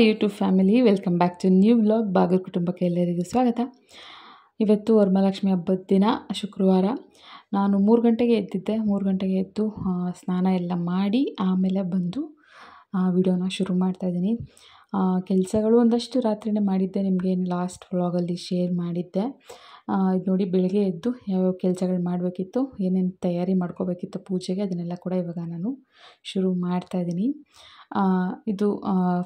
hi YouTube family welcome back to new blog ಬಾಗಲ್ ಕುಟುಂಬಕ್ಕೆ ಎಲ್ಲರಿಗೂ ಸ್ವಾಗತ ಇವತ್ತು ವರಮಹಾಲಕ್ಷ್ಮಿ ಹಬ್ಬದ ದಿನ ಶುಕ್ರವಾರ ನಾನು ಮೂರು ಗಂಟೆಗೆ ಎದ್ದಿದ್ದೆ ಮೂರು ಗಂಟೆಗೆ ಎದ್ದು ಸ್ನಾನ ಎಲ್ಲ ಮಾಡಿ ಆಮೇಲೆ ಬಂದು ವಿಡಿಯೋನ ಶುರು ಮಾಡ್ತಾಯಿದ್ದೀನಿ ಕೆಲಸಗಳು ಒಂದಷ್ಟು ರಾತ್ರಿನೇ ಮಾಡಿದ್ದೆ ನಿಮಗೆ ಲಾಸ್ಟ್ ವ್ಲಾಗಲ್ಲಿ ಶೇರ್ ಮಾಡಿದ್ದೆ ಇದು ನೋಡಿ ಬೆಳಗ್ಗೆ ಎದ್ದು ಯಾವ್ಯಾವ ಕೆಲಸಗಳು ಮಾಡಬೇಕಿತ್ತು ಏನೇನು ತಯಾರಿ ಮಾಡ್ಕೋಬೇಕಿತ್ತು ಪೂಜೆಗೆ ಅದನ್ನೆಲ್ಲ ಕೂಡ ಇವಾಗ ನಾನು ಶುರು ಮಾಡ್ತಾಯಿದ್ದೀನಿ ಇದು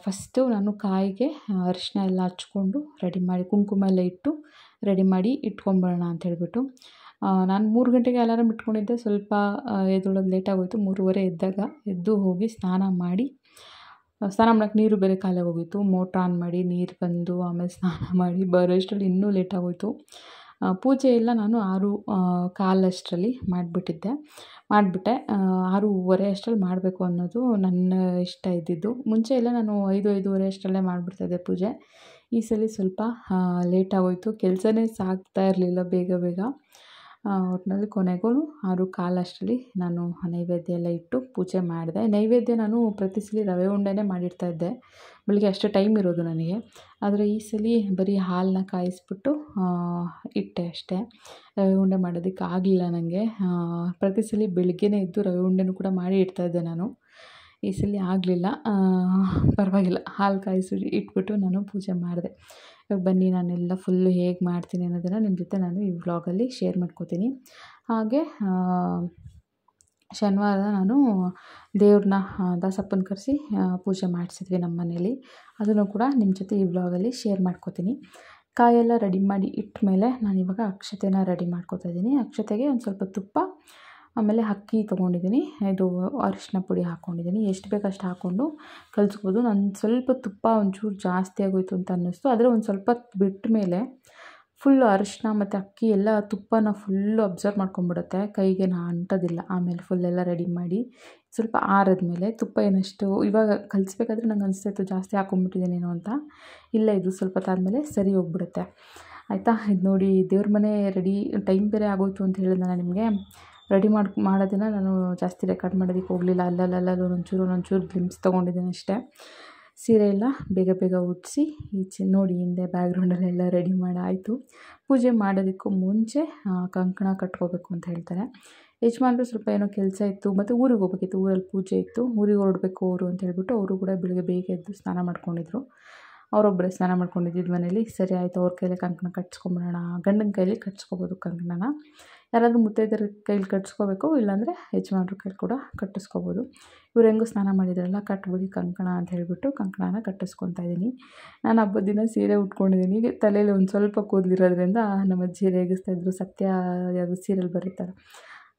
ಫಸ್ಟು ನಾನು ಕಾಯಿಗೆ ಅರಿಶಿನ ಎಲ್ಲ ಹಚ್ಕೊಂಡು ರೆಡಿ ಮಾಡಿ ಕುಂಕುಮ ಎಲ್ಲ ಇಟ್ಟು ರೆಡಿ ಮಾಡಿ ಇಟ್ಕೊಂಬಿಡೋಣ ಅಂತ ಹೇಳ್ಬಿಟ್ಟು ನಾನು ಮೂರು ಗಂಟೆಗೆ ಅಲಾರಾಮ್ ಇಟ್ಕೊಂಡಿದ್ದೆ ಸ್ವಲ್ಪ ಲೇಟ್ ಲೇಟಾಗೋಯಿತು ಮೂರುವರೆ ಎದ್ದಾಗ ಎದ್ದು ಹೋಗಿ ಸ್ನಾನ ಮಾಡಿ ಸ್ನಾನ ಮಾಡೋಕ್ಕೆ ನೀರು ಬೇರೆ ಹೋಗಿತ್ತು ಮೋಟ್ರ್ ಆನ್ ಮಾಡಿ ನೀರು ಬಂದು ಆಮೇಲೆ ಸ್ನಾನ ಮಾಡಿ ಬರೋ ಅಷ್ಟರಲ್ಲಿ ಇನ್ನೂ ಲೇಟಾಗೋಯಿತು ಪೂಜೆ ಎಲ್ಲ ನಾನು ಆರು ಕಾಲಷ್ಟರಲ್ಲಿ ಮಾಡಿಬಿಟ್ಟಿದ್ದೆ ಮಾಡಿಬಿಟ್ಟೆ ಆರೂವರೆ ಅಷ್ಟರಲ್ಲಿ ಮಾಡಬೇಕು ಅನ್ನೋದು ನನ್ನ ಇಷ್ಟ ಇದ್ದಿದ್ದು ಮುಂಚೆ ಎಲ್ಲ ನಾನು ಐದು ಐದೂವರೆ ಅಷ್ಟರಲ್ಲೇ ಮಾಡಿಬಿಡ್ತಾಯಿದ್ದೆ ಪೂಜೆ ಈ ಸಲ ಸ್ವಲ್ಪ ಲೇಟಾಗೋಯಿತು ಕೆಲಸನೇ ಸಾಕ್ತಾ ಇರಲಿಲ್ಲ ಬೇಗ ಬೇಗ ಒಟ್ಟಿನಲ್ಲಿ ಕೊನೆಗೂ ಆರು ಕಾಲು ಅಷ್ಟರಲ್ಲಿ ನಾನು ನೈವೇದ್ಯ ಎಲ್ಲ ಇಟ್ಟು ಪೂಜೆ ಮಾಡಿದೆ ನೈವೇದ್ಯ ನಾನು ಪ್ರತಿ ಸಲ ರವೆ ಉಂಡೆನೇ ಇದ್ದೆ ಬೆಳಿಗ್ಗೆ ಅಷ್ಟೇ ಟೈಮ್ ಇರೋದು ನನಗೆ ಆದರೆ ಈ ಸಲ ಬರೀ ಹಾಲನ್ನ ಕಾಯಿಸಿಬಿಟ್ಟು ಇಟ್ಟೆ ಅಷ್ಟೇ ರವೆ ಉಂಡೆ ಮಾಡೋದಕ್ಕೆ ಆಗಲಿಲ್ಲ ನನಗೆ ಪ್ರತಿ ಸಲ ಬೆಳಗ್ಗೆನೇ ಇದ್ದು ರವೆ ಉಂಡೆನೂ ಕೂಡ ಮಾಡಿ ಇಡ್ತಾಯಿದ್ದೆ ನಾನು ಈ ಸಲ ಆಗಲಿಲ್ಲ ಪರವಾಗಿಲ್ಲ ಹಾಲು ಕಾಯಿಸಿ ಇಟ್ಬಿಟ್ಟು ನಾನು ಪೂಜೆ ಮಾಡಿದೆ ಬನ್ನಿ ನಾನೆಲ್ಲ ಫುಲ್ಲು ಹೇಗೆ ಮಾಡ್ತೀನಿ ಅನ್ನೋದನ್ನು ನಿಮ್ಮ ಜೊತೆ ನಾನು ಈ ವ್ಲಾಗಲ್ಲಿ ಶೇರ್ ಮಾಡ್ಕೋತೀನಿ ಹಾಗೆ ಶನಿವಾರ ನಾನು ದೇವ್ರನ್ನ ದಾಸಪ್ಪನ ಕರೆಸಿ ಪೂಜೆ ಮಾಡಿಸಿದ್ವಿ ನಮ್ಮ ಮನೇಲಿ ಅದನ್ನು ಕೂಡ ನಿಮ್ಮ ಜೊತೆ ಈ ವ್ಲಾಗಲ್ಲಿ ಶೇರ್ ಮಾಡ್ಕೋತೀನಿ ಕಾಯೆಲ್ಲ ರೆಡಿ ಮಾಡಿ ಇಟ್ಟ ಮೇಲೆ ನಾನಿವಾಗ ಅಕ್ಷತೆನ ರೆಡಿ ಮಾಡ್ಕೋತಾ ಇದ್ದೀನಿ ಅಕ್ಷತೆಗೆ ಒಂದು ಸ್ವಲ್ಪ ತುಪ್ಪ ಆಮೇಲೆ ಅಕ್ಕಿ ತೊಗೊಂಡಿದ್ದೀನಿ ಇದು ಅರಿಶಿನ ಪುಡಿ ಹಾಕ್ಕೊಂಡಿದ್ದೀನಿ ಎಷ್ಟು ಬೇಕು ಅಷ್ಟು ಹಾಕ್ಕೊಂಡು ಕಲಿಸ್ಬೋದು ನಾನು ಸ್ವಲ್ಪ ತುಪ್ಪ ಒಂಚೂರು ಜಾಸ್ತಿ ಆಗೋಯಿತು ಅಂತ ಅನ್ನಿಸ್ತು ಆದರೆ ಒಂದು ಸ್ವಲ್ಪ ಬಿಟ್ಟ ಮೇಲೆ ಫುಲ್ ಅರಿಶಿನ ಮತ್ತು ಅಕ್ಕಿ ಎಲ್ಲ ತುಪ್ಪನ ಫುಲ್ಲು ಅಬ್ಸರ್ವ್ ಮಾಡ್ಕೊಂಬಿಡುತ್ತೆ ಕೈಗೆ ಅಂಟೋದಿಲ್ಲ ಆಮೇಲೆ ಫುಲ್ ರೆಡಿ ಮಾಡಿ ಸ್ವಲ್ಪ ಆರಿದ ಮೇಲೆ ತುಪ್ಪ ಏನಷ್ಟು ಇವಾಗ ಕಲಿಸ್ಬೇಕಾದ್ರೆ ನಂಗೆ ಅನಿಸ್ತಾಯಿತ್ತು ಜಾಸ್ತಿ ಹಾಕೊಂಡ್ಬಿಟ್ಟಿದ್ದೀನೇನೋ ಅಂತ ಇಲ್ಲ ಇದು ಸ್ವಲ್ಪ ತಾದ್ಮೇಲೆ ಸರಿ ಹೋಗ್ಬಿಡುತ್ತೆ ಆಯಿತಾ ಇದು ನೋಡಿ ದೇವ್ರ ಮನೆ ರೆಡಿ ಟೈಮ್ ಬೇರೆ ಆಗೋಯ್ತು ಅಂತ ಹೇಳಿದ್ನಲ್ಲ ನಿಮಗೆ ರೆಡಿ ಮಾಡಿ ಮಾಡೋದನ್ನು ನಾನು ಜಾಸ್ತಿ ರೆಕಾರ್ಡ್ ಮಾಡೋದಕ್ಕೆ ಹೋಗಲಿಲ್ಲ ಅಲ್ಲಲ್ಲಲ್ಲಲ್ಲಿ ಒಂಚೂರು ಒಂದೊಂಚೂರು ಗ್ಲಿಮ್ಸ್ ತೊಗೊಂಡಿದ್ದೀನಿ ಅಷ್ಟೇ ಸೀರೆ ಎಲ್ಲ ಬೇಗ ಬೇಗ ಉಡಿಸಿ ಈಚೆ ನೋಡಿ ಹಿಂದೆ ಬ್ಯಾಗ್ರೌಂಡಲ್ಲೆಲ್ಲ ರೆಡಿ ಆಯಿತು ಪೂಜೆ ಮಾಡೋದಕ್ಕೂ ಮುಂಚೆ ಕಂಕಣ ಕಟ್ಕೋಬೇಕು ಅಂತ ಹೇಳ್ತಾರೆ ಯಜಮಾನ್ರು ಸ್ವಲ್ಪ ಏನೋ ಕೆಲಸ ಇತ್ತು ಮತ್ತು ಊರಿಗೆ ಹೋಗ್ಬೇಕಿತ್ತು ಊರಲ್ಲಿ ಪೂಜೆ ಇತ್ತು ಊರಿಗೆ ಹೊರಡಬೇಕು ಅವರು ಅಂತ ಹೇಳ್ಬಿಟ್ಟು ಅವರು ಕೂಡ ಬೆಳಿಗ್ಗೆ ಬೇಗ ಎದ್ದು ಸ್ನಾನ ಮಾಡ್ಕೊಂಡಿದ್ರು ಅವರೊಬ್ಬರೇ ಸ್ನಾನ ಮಾಡ್ಕೊಂಡಿದ್ದಿದ್ದು ಮನೇಲಿ ಸರಿ ಆಯಿತು ಅವ್ರ ಕೈಲಿ ಕಂಕಣ ಕಟ್ಸ್ಕೊಂಬಿಡೋಣ ಗಂಡನ ಕೈಲಿ ಕಟ್ಸ್ಕೊಬೋದು ಕಂಕಣನ ಯಾರಾದರೂ ಮುತ್ತೈದೆಯರ ಕೈಲಿ ಕಟ್ಟಿಸ್ಕೋಬೇಕು ಇಲ್ಲಾಂದರೆ ಯಜಮಾನ್ರ ಕೈಲಿ ಕೂಡ ಕಟ್ಟಿಸ್ಕೋಬೋದು ಇವ್ರು ಹೆಂಗೂ ಸ್ನಾನ ಮಾಡಿದ್ರಲ್ಲ ಕಟ್ಬಿಡಿ ಕಂಕಣ ಅಂತ ಹೇಳಿಬಿಟ್ಟು ಕಂಕಣನ ಕಟ್ಟಿಸ್ಕೊತಾ ಇದ್ದೀನಿ ನಾನು ಹಬ್ಬದ ದಿನ ಸೀರೆ ಉಟ್ಕೊಂಡಿದ್ದೀನಿ ತಲೆಯಲ್ಲಿ ಒಂದು ಸ್ವಲ್ಪ ಕೂದಲಿರೋದ್ರಿಂದ ನಮ್ಮ ಅಜ್ಜಿ ರೇಗಿಸ್ತಾ ಇದ್ದರು ಸತ್ಯ ಯಾವುದು ಸೀರೆಲಿ ಬರೀತಾರೆ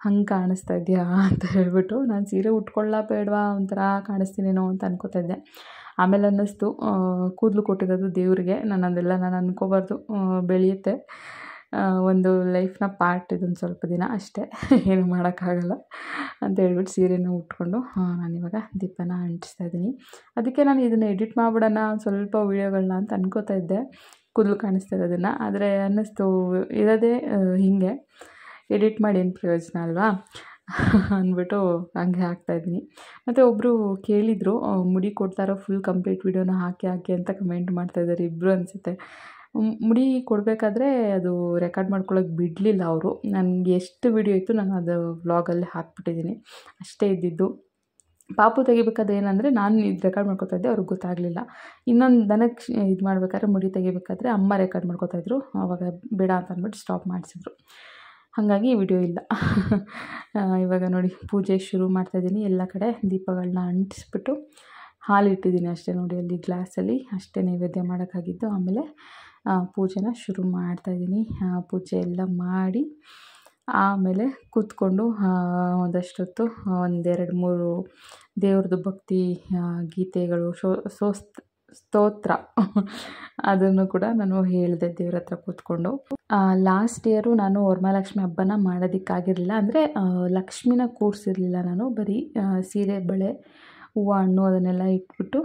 ಹಂಗೆ ಕಾಣಿಸ್ತಾ ಇದೆಯಾ ಅಂತ ಹೇಳಿಬಿಟ್ಟು ನಾನು ಸೀರೆ ಉಟ್ಕೊಳ್ಳ ಬೇಡವಾ ಒಂಥರ ಕಾಣಿಸ್ತೀನೇನೋ ಅಂತ ಅನ್ಕೋತಾ ಇದ್ದೆ ಆಮೇಲೆ ಅನ್ನಿಸ್ತು ಕೂದಲು ಕೊಟ್ಟಿರೋದು ದೇವರಿಗೆ ನಾನು ಅದೆಲ್ಲ ನಾನು ಅನ್ಕೋಬಾರ್ದು ಬೆಳೆಯುತ್ತೆ ಒಂದು ಲೈಫ್ನ ಪಾರ್ಟ್ ಇದೊಂದು ಸ್ವಲ್ಪ ದಿನ ಅಷ್ಟೇ ಏನು ಮಾಡೋಕ್ಕಾಗಲ್ಲ ಅಂತ ಹೇಳ್ಬಿಟ್ಟು ಸೀರೆನ ಉಟ್ಕೊಂಡು ನಾನಿವಾಗ ದೀಪನ ಅಂಟಿಸ್ತಾ ಇದ್ದೀನಿ ಅದಕ್ಕೆ ನಾನು ಇದನ್ನು ಎಡಿಟ್ ಮಾಡಿಬಿಡೋಣ ಸ್ವಲ್ಪ ವೀಡಿಯೋಗಳನ್ನ ಅಂತ ಅನ್ಕೋತಾ ಇದ್ದೆ ಕೂದಲು ಕಾಣಿಸ್ತಾ ಇರೋದನ್ನು ಆದರೆ ಅನ್ನಿಸ್ತು ಇರೋದೇ ಹೀಗೆ ಎಡಿಟ್ ಮಾಡಿ ಏನು ಪ್ರಯೋಜನ ಅಲ್ವಾ ಅಂದ್ಬಿಟ್ಟು ಹಂಗೆ ಹಾಕ್ತಾಯಿದ್ದೀನಿ ಮತ್ತು ಒಬ್ಬರು ಕೇಳಿದರು ಮುಡಿ ಕೊಡ್ತಾರೋ ಫುಲ್ ಕಂಪ್ಲೀಟ್ ವೀಡಿಯೋನ ಹಾಕಿ ಹಾಕಿ ಅಂತ ಕಮೆಂಟ್ ಮಾಡ್ತಾಯಿದ್ದಾರೆ ಇಬ್ಬರು ಅನಿಸುತ್ತೆ ಮುಡಿ ಕೊಡಬೇಕಾದ್ರೆ ಅದು ರೆಕಾರ್ಡ್ ಮಾಡ್ಕೊಳ್ಳೋಕೆ ಬಿಡಲಿಲ್ಲ ಅವರು ನನಗೆ ಎಷ್ಟು ವೀಡಿಯೋ ಇತ್ತು ನಾನು ಅದು ವ್ಲಾಗಲ್ಲಿ ಹಾಕ್ಬಿಟ್ಟಿದ್ದೀನಿ ಅಷ್ಟೇ ಇದ್ದಿದ್ದು ಪಾಪು ತೆಗಿಬೇಕಾದ್ರೆ ಏನಂದರೆ ನಾನು ಇದು ರೆಕಾರ್ಡ್ ಮಾಡ್ಕೋತಾ ಇದ್ದೆ ಅವ್ರಿಗೆ ಗೊತ್ತಾಗಲಿಲ್ಲ ಇನ್ನೊಂದು ದನಕ್ಕೆ ಇದು ಮಾಡಬೇಕಾದ್ರೆ ಮುಡಿ ತೆಗಿಬೇಕಾದ್ರೆ ಅಮ್ಮ ರೆಕಾರ್ಡ್ ಮಾಡ್ಕೋತಾ ಇದ್ರು ಆವಾಗ ಬೇಡ ಅಂತ ಅಂದ್ಬಿಟ್ಟು ಸ್ಟಾಪ್ ಮಾಡಿಸಿದ್ರು ಹಾಗಾಗಿ ವಿಡಿಯೋ ಇಲ್ಲ ಇವಾಗ ನೋಡಿ ಪೂಜೆ ಶುರು ಮಾಡ್ತಾಯಿದ್ದೀನಿ ಎಲ್ಲ ಕಡೆ ದೀಪಗಳನ್ನ ಅಂಟಿಸ್ಬಿಟ್ಟು ಹಾಲಿಟ್ಟಿದ್ದೀನಿ ಅಷ್ಟೇ ನೋಡಿ ಅಲ್ಲಿ ಗ್ಲಾಸಲ್ಲಿ ಅಷ್ಟೇ ನೈವೇದ್ಯ ಮಾಡೋಕ್ಕಾಗಿದ್ದು ಆಮೇಲೆ ಪೂಜೆನ ಶುರು ಮಾಡ್ತಾಯಿದ್ದೀನಿ ಪೂಜೆ ಎಲ್ಲ ಮಾಡಿ ಆಮೇಲೆ ಕೂತ್ಕೊಂಡು ಒಂದಷ್ಟೊತ್ತು ಒಂದೆರಡು ಮೂರು ದೇವ್ರದ್ದು ಭಕ್ತಿ ಗೀತೆಗಳು ಶೋ ಸ್ತೋತ್ರ ಅದನ್ನು ಕೂಡ ನಾನು ಹೇಳಿದೆ ದೇವ್ರ ಹತ್ರ ಕೂತ್ಕೊಂಡು ಲಾಸ್ಟ್ ಇಯರು ನಾನು ವರ್ಮಾಲಕ್ಷ್ಮಿ ಹಬ್ಬನ ಮಾಡೋದಕ್ಕಾಗಿರಲಿಲ್ಲ ಅಂದರೆ ಲಕ್ಷ್ಮಿನ ಕೂರಿಸಿರಲಿಲ್ಲ ನಾನು ಬರೀ ಸೀರೆ ಬಳೆ ಹೂವು ಹಣ್ಣು ಅದನ್ನೆಲ್ಲ ಇಟ್ಬಿಟ್ಟು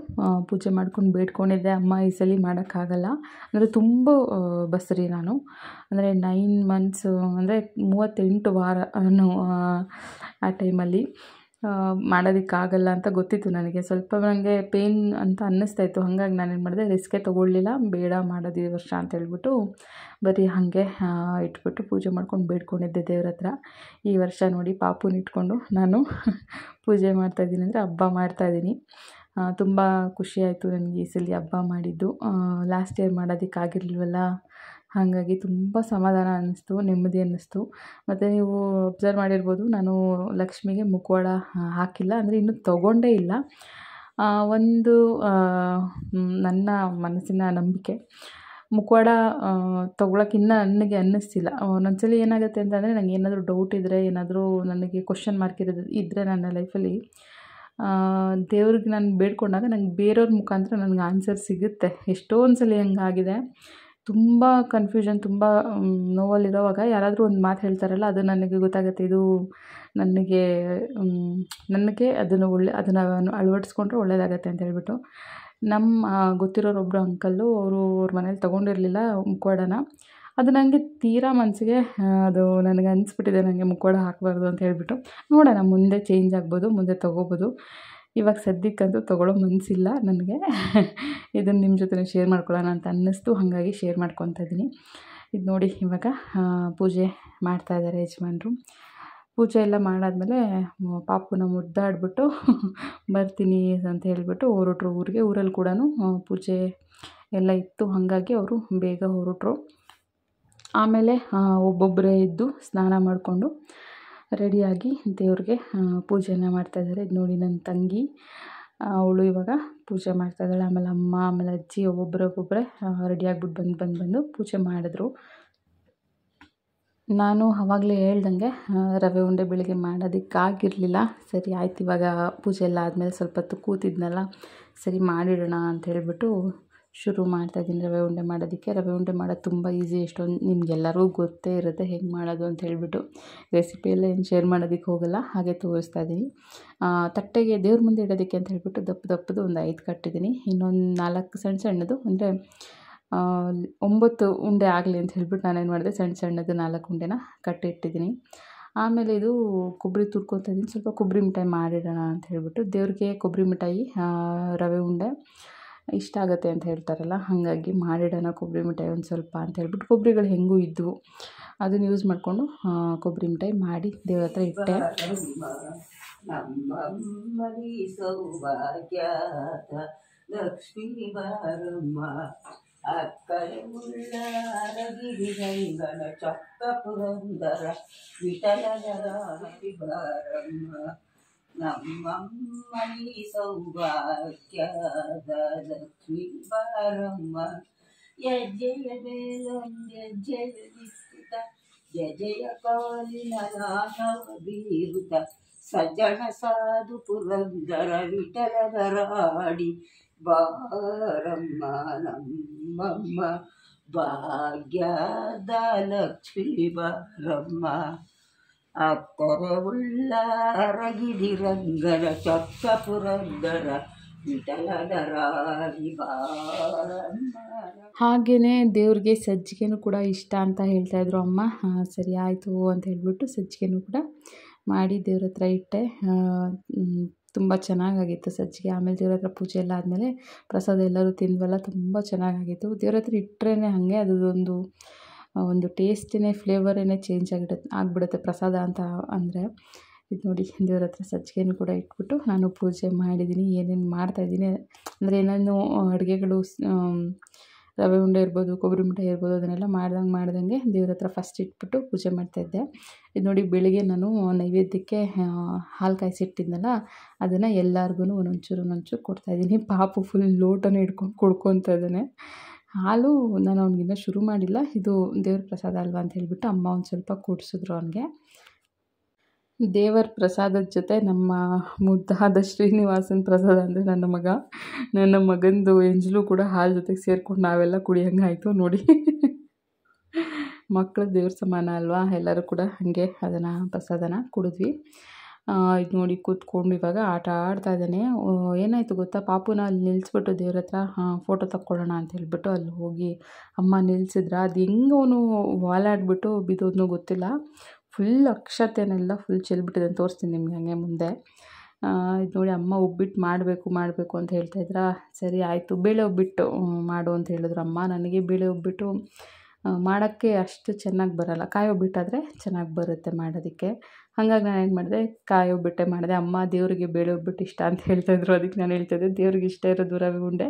ಪೂಜೆ ಮಾಡ್ಕೊಂಡು ಬೇಡ್ಕೊಂಡಿದ್ದೆ ಅಮ್ಮ ಈ ಸಲ ಮಾಡೋಕ್ಕಾಗಲ್ಲ ಅಂದರೆ ತುಂಬ ಬಸರಿ ನಾನು ಅಂದರೆ ನೈನ್ ಮಂತ್ಸು ಅಂದರೆ ಮೂವತ್ತೆಂಟು ವಾರ ಆ ಟೈಮಲ್ಲಿ ಮಾಡೋದಕ್ಕಾಗಲ್ಲ ಅಂತ ಗೊತ್ತಿತ್ತು ನನಗೆ ಸ್ವಲ್ಪ ನನಗೆ ಪೇನ್ ಅಂತ ಅನ್ನಿಸ್ತಾ ಇತ್ತು ಹಾಗಾಗಿ ನಾನೇನು ಮಾಡಿದೆ ರಿಸ್ಕೇ ತೊಗೊಳ್ಳಿಲ್ಲ ಬೇಡ ಮಾಡೋದು ಈ ವರ್ಷ ಅಂತ ಹೇಳ್ಬಿಟ್ಟು ಬರೀ ಹಾಗೆ ಇಟ್ಬಿಟ್ಟು ಪೂಜೆ ಮಾಡ್ಕೊಂಡು ಬೇಡ್ಕೊಂಡಿದ್ದೆ ದೇವ್ರ ಹತ್ರ ಈ ವರ್ಷ ನೋಡಿ ಪಾಪುನ ಇಟ್ಕೊಂಡು ನಾನು ಪೂಜೆ ಮಾಡ್ತಾಯಿದ್ದೀನಿ ಅಂದರೆ ಹಬ್ಬ ಮಾಡ್ತಾಯಿದ್ದೀನಿ ತುಂಬ ಖುಷಿಯಾಯಿತು ನನಗೆ ಈ ಸಲ ಹಬ್ಬ ಮಾಡಿದ್ದು ಲಾಸ್ಟ್ ಇಯರ್ ಮಾಡೋದಕ್ಕಾಗಿರ್ಲಿಲ್ವಲ್ಲ ಹಾಗಾಗಿ ತುಂಬ ಸಮಾಧಾನ ಅನ್ನಿಸ್ತು ನೆಮ್ಮದಿ ಅನ್ನಿಸ್ತು ಮತ್ತು ನೀವು ಅಬ್ಸರ್ವ್ ಮಾಡಿರ್ಬೋದು ನಾನು ಲಕ್ಷ್ಮಿಗೆ ಮುಖವಾಡ ಹಾಕಿಲ್ಲ ಅಂದರೆ ಇನ್ನೂ ತೊಗೊಂಡೇ ಇಲ್ಲ ಒಂದು ನನ್ನ ಮನಸ್ಸಿನ ನಂಬಿಕೆ ಮುಖವಾಡ ತೊಗೊಳಕ್ಕಿನ್ನ ನನಗೆ ಅನ್ನಿಸ್ತಿಲ್ಲ ಒಂದೊಂದ್ಸಲಿ ಏನಾಗುತ್ತೆ ಅಂತಂದರೆ ನನಗೆ ಏನಾದರೂ ಡೌಟ್ ಇದ್ದರೆ ಏನಾದರೂ ನನಗೆ ಕ್ವಶನ್ ಮಾರ್ಕ್ ಇರೋದು ಇದ್ದರೆ ನನ್ನ ಲೈಫಲ್ಲಿ ದೇವ್ರಿಗೆ ನಾನು ಬೇಡ್ಕೊಂಡಾಗ ನಂಗೆ ಬೇರೆಯವ್ರ ಮುಖಾಂತರ ನನಗೆ ಆನ್ಸರ್ ಸಿಗುತ್ತೆ ಎಷ್ಟೊಂದು ಸಲ ಹಂಗಾಗಿದೆ ತುಂಬ ಕನ್ಫ್ಯೂಷನ್ ತುಂಬ ನೋವಲ್ಲಿರೋವಾಗ ಯಾರಾದರೂ ಒಂದು ಮಾತು ಹೇಳ್ತಾರಲ್ಲ ಅದು ನನಗೆ ಗೊತ್ತಾಗುತ್ತೆ ಇದು ನನಗೆ ನನಗೆ ಅದನ್ನು ಒಳ್ಳೆ ಅದನ್ನು ಅಳವಡಿಸ್ಕೊಂಡ್ರೆ ಒಳ್ಳೆಯದಾಗತ್ತೆ ಅಂತ ಹೇಳ್ಬಿಟ್ಟು ನಮ್ಮ ಗೊತ್ತಿರೋರೊಬ್ಬರು ಅಂಕಲ್ಲು ಅವರು ಅವ್ರ ಮನೇಲಿ ತೊಗೊಂಡಿರಲಿಲ್ಲ ಮುಖವಾಡನ ಅದು ನನಗೆ ತೀರಾ ಮನಸ್ಸಿಗೆ ಅದು ನನಗೆ ಅನಿಸ್ಬಿಟ್ಟಿದೆ ನನಗೆ ಮುಖವಾಡ ಹಾಕಬಾರ್ದು ಅಂತ ಹೇಳಿಬಿಟ್ಟು ನೋಡೋಣ ಮುಂದೆ ಚೇಂಜ್ ಆಗ್ಬೋದು ಮುಂದೆ ತೊಗೋಬೋದು ಇವಾಗ ಸದ್ಯಕ್ಕಂತೂ ತೊಗೊಳ್ಳೋ ಮನಸ್ಸಿಲ್ಲ ನನಗೆ ಇದನ್ನು ನಿಮ್ಮ ಜೊತೆ ಶೇರ್ ಮಾಡ್ಕೊಳ್ಳೋಣ ಅಂತ ಅನ್ನಿಸ್ತು ಹಾಗಾಗಿ ಶೇರ್ ಮಾಡ್ಕೊತ ಇದ್ದೀನಿ ಇದು ನೋಡಿ ಇವಾಗ ಪೂಜೆ ಮಾಡ್ತಾ ಇದ್ದಾರೆ ಯಜಮಾನರು ಪೂಜೆ ಎಲ್ಲ ಮಾಡಾದಮೇಲೆ ಪಾಪುನ ಮುದ್ದಾಡಿಬಿಟ್ಟು ಬರ್ತೀನಿ ಅಂತ ಹೇಳಿಬಿಟ್ಟು ಹೊರಟರು ಊರಿಗೆ ಊರಲ್ಲಿ ಕೂಡ ಪೂಜೆ ಎಲ್ಲ ಇತ್ತು ಹಾಗಾಗಿ ಅವರು ಬೇಗ ಹೊರಟರು ಆಮೇಲೆ ಒಬ್ಬೊಬ್ಬರೇ ಇದ್ದು ಸ್ನಾನ ಮಾಡಿಕೊಂಡು ರೆಡಿಯಾಗಿ ದೇವ್ರಿಗೆ ಪೂಜೆನ ಮಾಡ್ತಾಯಿದ್ದಾರೆ ಇದು ನೋಡಿ ನನ್ನ ತಂಗಿ ಅವಳು ಇವಾಗ ಪೂಜೆ ಮಾಡ್ತಾಯಿದ್ದಾಳೆ ಆಮೇಲೆ ಅಮ್ಮ ಆಮೇಲೆ ಅಜ್ಜಿ ಒಬ್ಬರೊಬ್ಬೊಬ್ಬರೇ ರೆಡಿಯಾಗ್ಬಿಟ್ಟು ಬಂದು ಬಂದು ಬಂದು ಪೂಜೆ ಮಾಡಿದ್ರು ನಾನು ಆವಾಗಲೇ ಹೇಳ್ದಂಗೆ ರವೆ ಉಂಡೆ ಬೆಳಿಗ್ಗೆ ಮಾಡೋದಕ್ಕಾಗಿರಲಿಲ್ಲ ಸರಿ ಆಯ್ತು ಇವಾಗ ಪೂಜೆ ಎಲ್ಲ ಆದಮೇಲೆ ಸ್ವಲ್ಪ ಹೊತ್ತು ಕೂತಿದ್ನಲ್ಲ ಸರಿ ಮಾಡಿಡೋಣ ಅಂತ ಹೇಳಿಬಿಟ್ಟು ಶುರು ಮಾಡ್ತಾಯಿದ್ದೀನಿ ರವೆ ಉಂಡೆ ಮಾಡೋದಕ್ಕೆ ರವೆ ಉಂಡೆ ಮಾಡೋದು ತುಂಬ ಈಸಿ ಎಷ್ಟೊಂದು ನಿಮಗೆಲ್ಲರಿಗೂ ಗೊತ್ತೇ ಇರುತ್ತೆ ಹೇಗೆ ಮಾಡೋದು ಅಂತ ಹೇಳಿಬಿಟ್ಟು ರೆಸಿಪಿ ಏನು ಶೇರ್ ಮಾಡೋದಕ್ಕೆ ಹೋಗಲ್ಲ ಹಾಗೆ ತೋರಿಸ್ತಾ ಇದ್ದೀನಿ ತಟ್ಟೆಗೆ ದೇವ್ರ ಮುಂದೆ ಇಡೋದಕ್ಕೆ ಅಂತ ಹೇಳಿಬಿಟ್ಟು ದಪ್ಪ ದಪ್ಪದು ಒಂದು ಐದು ಕಟ್ಟಿದ್ದೀನಿ ಇನ್ನೊಂದು ನಾಲ್ಕು ಸಣ್ಣ ಸಣ್ಣದು ಅಂದರೆ ಒಂಬತ್ತು ಉಂಡೆ ಆಗಲಿ ಅಂತ ಹೇಳಿಬಿಟ್ಟು ನಾನೇನು ಮಾಡಿದೆ ಸಣ್ಣ ಸಣ್ಣದು ನಾಲ್ಕು ಉಂಡೆನ ಕಟ್ಟಿಟ್ಟಿದ್ದೀನಿ ಆಮೇಲೆ ಇದು ಕೊಬ್ಬರಿ ತುರ್ಕೊತಾ ಇದ್ದೀನಿ ಸ್ವಲ್ಪ ಕೊಬ್ಬರಿ ಮಿಠಾಯಿ ಮಾಡಿಡೋಣ ಅಂತ ಹೇಳಿಬಿಟ್ಟು ದೇವ್ರಿಗೆ ಕೊಬ್ಬರಿ ಮಿಠಾಯಿ ರವೆ ಉಂಡೆ ಇಷ್ಟ ಆಗುತ್ತೆ ಅಂತ ಹೇಳ್ತಾರಲ್ಲ ಹಾಗಾಗಿ ಮಾಡಿಡೋಣ ಕೊಬ್ಬರಿ ಮಿಠಾಯಿ ಒಂದು ಸ್ವಲ್ಪ ಅಂತ ಹೇಳ್ಬಿಟ್ಟು ಕೊಬ್ಬರಿಗಳು ಹೆಂಗೂ ಇದ್ದವು ಅದನ್ನು ಯೂಸ್ ಮಾಡಿಕೊಂಡು ಕೊಬ್ಬರಿ ಮಿಠಾಯಿ ಮಾಡಿ ದೇವ್ರ ಹತ್ರ ಇಟ್ಟೆ ಲಕ್ಷ್ಮೀ ಬಾರಮ್ಮ ಬಾರಮ್ಮ నమ్మమ్మని సౌభాగ్యలక్ష్మి పరమ్మ జయ జయ బేలంజయ జయ విస్తృత జయ జయ కాలిన రాఘవ బీరుత సజన సాధు పురందర విఠలధరాడి బారమ్మ నమ్మమ్మ భాగ్యద లక్ష్మి బారమ్మ ಅಕ್ಕರವುಳ್ಳ ರಗಿದಿರಂಗರ ಚಕ್ಕ ಪುರಂದರ ಹಾಗೆಯೇ ದೇವ್ರಿಗೆ ಸಜ್ಜಿಗೆನೂ ಕೂಡ ಇಷ್ಟ ಅಂತ ಹೇಳ್ತಾ ಇದ್ರು ಅಮ್ಮ ಸರಿ ಆಯಿತು ಅಂತ ಹೇಳ್ಬಿಟ್ಟು ಸಜ್ಜಿಗೆನೂ ಕೂಡ ಮಾಡಿ ದೇವ್ರ ಹತ್ರ ಇಟ್ಟೆ ತುಂಬ ಚೆನ್ನಾಗಾಗಿತ್ತು ಸಜ್ಜಿಗೆ ಆಮೇಲೆ ದೇವ್ರ ಹತ್ರ ಪೂಜೆ ಎಲ್ಲ ಆದಮೇಲೆ ಪ್ರಸಾದ ಎಲ್ಲರೂ ತಿಂದ್ವಲ್ಲ ತುಂಬ ಚೆನ್ನಾಗಾಗಿತ್ತು ದೇವ್ರ ಹತ್ರ ಇಟ್ಟರೆ ಹಾಗೆ ಅದೊಂದು ಒಂದು ಟೇಸ್ಟಿನೇ ಫ್ಲೇವರ್ನೇ ಚೇಂಜ್ ಆಗಿಡುತ್ತೆ ಆಗಿಬಿಡುತ್ತೆ ಪ್ರಸಾದ ಅಂತ ಅಂದರೆ ಇದು ನೋಡಿ ದೇವ್ರ ಹತ್ರ ಸಜ್ಜಿಗೆನ ಕೂಡ ಇಟ್ಬಿಟ್ಟು ನಾನು ಪೂಜೆ ಮಾಡಿದ್ದೀನಿ ಏನೇನು ಮಾಡ್ತಾಯಿದ್ದೀನಿ ಅಂದರೆ ಏನೇನು ಅಡುಗೆಗಳು ರವೆ ಉಂಡೆ ಇರ್ಬೋದು ಕೊಬ್ಬರಿ ಮಿಠಾಯಿ ಇರ್ಬೋದು ಅದನ್ನೆಲ್ಲ ಮಾಡ್ದಂಗೆ ಮಾಡ್ದಂಗೆ ದೇವ್ರ ಹತ್ರ ಫಸ್ಟ್ ಇಟ್ಬಿಟ್ಟು ಪೂಜೆ ಮಾಡ್ತಾಯಿದ್ದೆ ಇದು ನೋಡಿ ಬೆಳಿಗ್ಗೆ ನಾನು ನೈವೇದ್ಯಕ್ಕೆ ಹಾಲು ಕಾಯಿಸಿಟ್ಟಿದ್ನಲ್ಲ ಅದನ್ನು ಎಲ್ಲರಿಗೂ ಒಂದೊಂಚೂರು ಒಂದೊಂಚೂರು ಕೊಡ್ತಾಯಿದ್ದೀನಿ ಪಾಪು ಫುಲ್ ಲೋಟನೇ ಇಟ್ಕೊಂಡು ಕುಡ್ಕೊತಾ ಇದ್ದಾನೆ ಹಾಲು ನಾನು ಅವ್ನಿಗಿನ್ನ ಶುರು ಮಾಡಿಲ್ಲ ಇದು ದೇವ್ರ ಪ್ರಸಾದ ಅಲ್ವಾ ಅಂತ ಹೇಳಿಬಿಟ್ಟು ಅಮ್ಮ ಒಂದು ಸ್ವಲ್ಪ ಕೂಡಿಸಿದ್ರು ಅವನಿಗೆ ದೇವರ ಪ್ರಸಾದದ ಜೊತೆ ನಮ್ಮ ಮುದ್ದಾದ ಶ್ರೀನಿವಾಸನ ಪ್ರಸಾದ ಅಂದರೆ ನನ್ನ ಮಗ ನನ್ನ ಮಗಂದು ಎಂಜಲು ಕೂಡ ಹಾಲು ಜೊತೆಗೆ ಸೇರಿಕೊಂಡು ನಾವೆಲ್ಲ ಆಯಿತು ನೋಡಿ ಮಕ್ಕಳು ದೇವ್ರ ಸಮಾನ ಅಲ್ವಾ ಎಲ್ಲರೂ ಕೂಡ ಹಾಗೆ ಅದನ್ನು ಪ್ರಸಾದನ ಕುಡಿದ್ವಿ ಇದು ನೋಡಿ ಕೂತ್ಕೊಂಡು ಇವಾಗ ಆಟ ಆಡ್ತಾ ಇದ್ದಾನೆ ಏನಾಯಿತು ಗೊತ್ತಾ ಪಾಪುನ ಅಲ್ಲಿ ನಿಲ್ಲಿಸ್ಬಿಟ್ಟು ದೇವ್ರ ಹತ್ರ ಹಾಂ ಫೋಟೋ ತಕ್ಕೊಳ್ಳೋಣ ಅಂತ ಹೇಳಿಬಿಟ್ಟು ಅಲ್ಲಿ ಹೋಗಿ ಅಮ್ಮ ನಿಲ್ಲಿಸಿದ್ರ ಅದು ಹೆಂಗೆ ಅವನು ವಾಲಾಡ್ಬಿಟ್ಟು ಬಿದ್ದೋದ್ನೋ ಗೊತ್ತಿಲ್ಲ ಫುಲ್ ಅಕ್ಷತೆನೆಲ್ಲ ಫುಲ್ ಚೆಲ್ಬಿಟ್ಟಿದೆ ತೋರಿಸ್ತೀನಿ ನಿಮ್ಗೆ ಹಾಗೆ ಮುಂದೆ ಇದು ನೋಡಿ ಅಮ್ಮ ಒಬ್ಬಿಟ್ಟು ಮಾಡಬೇಕು ಮಾಡಬೇಕು ಅಂತ ಹೇಳ್ತಾ ಇದ್ರ ಸರಿ ಆಯಿತು ಬೇಳೆ ಒಬ್ಬಿಟ್ಟು ಮಾಡು ಅಂತ ಹೇಳಿದ್ರು ಅಮ್ಮ ನನಗೆ ಬೇಳೆ ಒಬ್ಬಿಟ್ಟು ಮಾಡೋಕ್ಕೆ ಅಷ್ಟು ಚೆನ್ನಾಗಿ ಬರಲ್ಲ ಕಾಯಿ ಒಬ್ಬಿಟ್ಟಾದರೆ ಚೆನ್ನಾಗಿ ಬರುತ್ತೆ ಮಾಡೋದಕ್ಕೆ ಹಾಗಾಗಿ ನಾನು ಏನು ಮಾಡಿದೆ ಕಾಯಿ ಒಬ್ಬಟ್ಟೆ ಮಾಡಿದೆ ಅಮ್ಮ ದೇವರಿಗೆ ಬೇಳೆ ಹೋಗ್ಬಿಟ್ಟು ಇಷ್ಟ ಅಂತ ಹೇಳ್ತಾಯಿದ್ರು ಅದಕ್ಕೆ ನಾನು ಹೇಳ್ತಾಯಿದ್ದೆ ದೇವ್ರಿಗೆ ಇಷ್ಟ ಇರೋದು ರವೆ ಉಂಡೆ